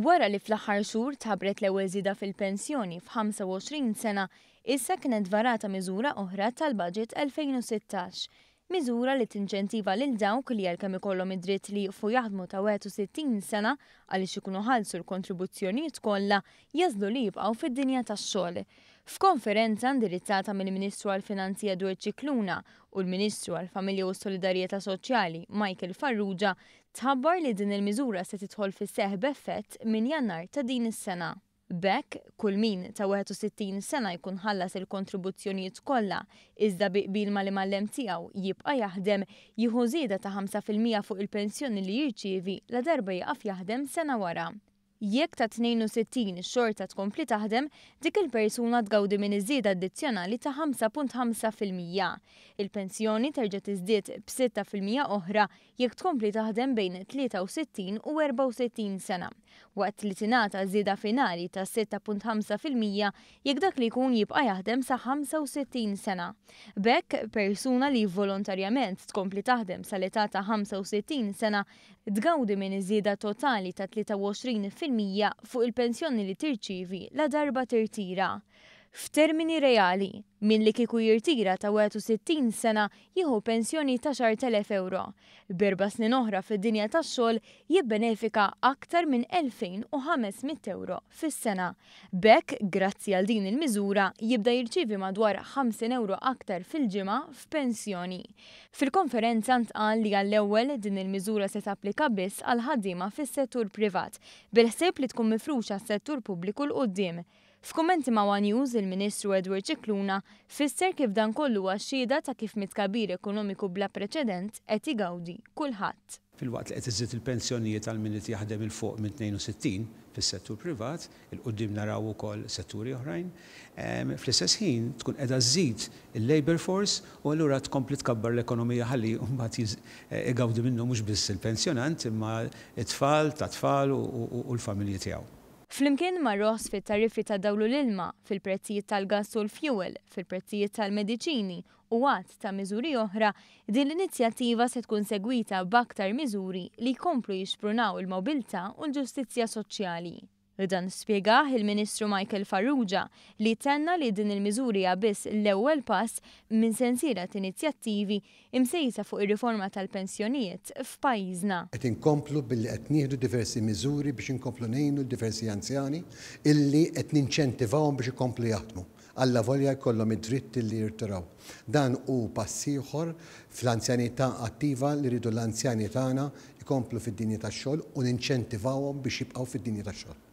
Wara li fl-aħħar xhur tabret l-ewwel żieda fil-pensjoni f'25 sena, issa kienet varata miżura oħra tal-budget 2016 miżura li tinċentiva lil dawk li għalkemm ikollhom id-dritt li fu jaħdmu ta' 61 sena għaliex ikunu ħalsu l-kontribuzzjonijiet kollha jażlu li jibqgħu fid-dinja tax-xogħol. F'konferenza indirizzata mill-Ministru għal-Finanzija Dwar Ċikluna u l-Ministru għal-Familja u Solidarieta Soċjali Michael Farrugia tħabbar li din il-miżura se tidħol fis seħħ b'effett minn jannar ta' din is-sena. Bekk, kull min ta' 61 sena jkun ħallas il-kontribuzzjonijiet kollha, iżda biqbil ma li mallem tiegħu jibqa' jaħdem jieħu żieda ta' 5% fuq il-pensjoni li jirċievi la darba jaqaf jaħdem sena wara jekk ta' 62 xorta tkompli taħdem, dik il-persuna tgawdi minn iżieda addizzjonali ta' 5.5%. Il-pensjoni terġa' tiżdied b'6% oħra jekk tkompli taħdem bejn 63 u 64 sena. Waqt li tingħata żieda finali ta' 6.5% jekk dak li jkun jibqa' jaħdem sa' 65 sena. Bekk persuna li volontarjament tkompli taħdem sal-età ta' 65 sena tgawdi minn iżieda totali ta' 23 mija fuq il-pensjoni li tirċivi la darba tirtira f'termini reali min li kiku jirtira ta' 60 sena jieħu pensjoni ta' 10.000 euro. Berba snin oħra fid-dinja ta' xogħol jibbenefika aktar minn 2500 euro fis-sena. Bek, grazzi għal din il-miżura, jibda jirċivi madwar 50 euro aktar fil-ġimgħa f'pensjoni. Fil-konferenza ntqal li għall-ewwel din il-miżura se tapplika biss għal ħaddiema fis-settur privat, bil-ħsieb li tkun mifruxa s-settur pubbliku l qoddim F'kommenti ma' One News, il-Ministru Edward Ċikluna fisser kif dan kollu għaxxida ta' kif mitkabir ekonomiku bla preċedent qed igawdi kulħadd. Fil-waqt li qed iżid il-pensjonijiet għal min jaħdem il fuq minn 62 fis-settur privat, il-qudiem naraw ukoll setturi oħrajn, fl-istess ħin tkun qiegħda żżid il-labor force u allura tkompli tkabbar l-ekonomija ħalli mbagħad eh, igawdi minnu mhux biss il-pensjonant imma it-tfal, tat-tfal u l-familji tiegħu. Flimkien ma' ross fit tariffi ta' dawlu l-ilma, fil-prezzijiet tal-gas u l-fuel, fil-prezzijiet tal-mediċini u għat ta' miżuri oħra, din l-inizjattiva se tkun segwita b'aktar miżuri li komplu jixprunaw il-mobilta u l-ġustizzja soċjali. Dan spiegaħ il-Ministru Michael Farrugia li tenna li din il-miżuri biss l-ewwel pass minn t inizjattivi imsejsa fuq ir-riforma tal-pensjonijiet f'pajjiżna. Qed inkomplu billi qed nieħdu diversi miżuri biex inkomplu ngħinu diversi anzjani illi qed ninċentivawhom biex ikomplu jaħdmu għalla volja jkollhom id-dritt li jirtiraw. Dan u passiħor fl-anzjanità attiva li ridu l-anzjani tagħna jkomplu fid-dinja tax-xogħol u ninċentivawhom biex jibqgħu fid-dinja tax-xogħol.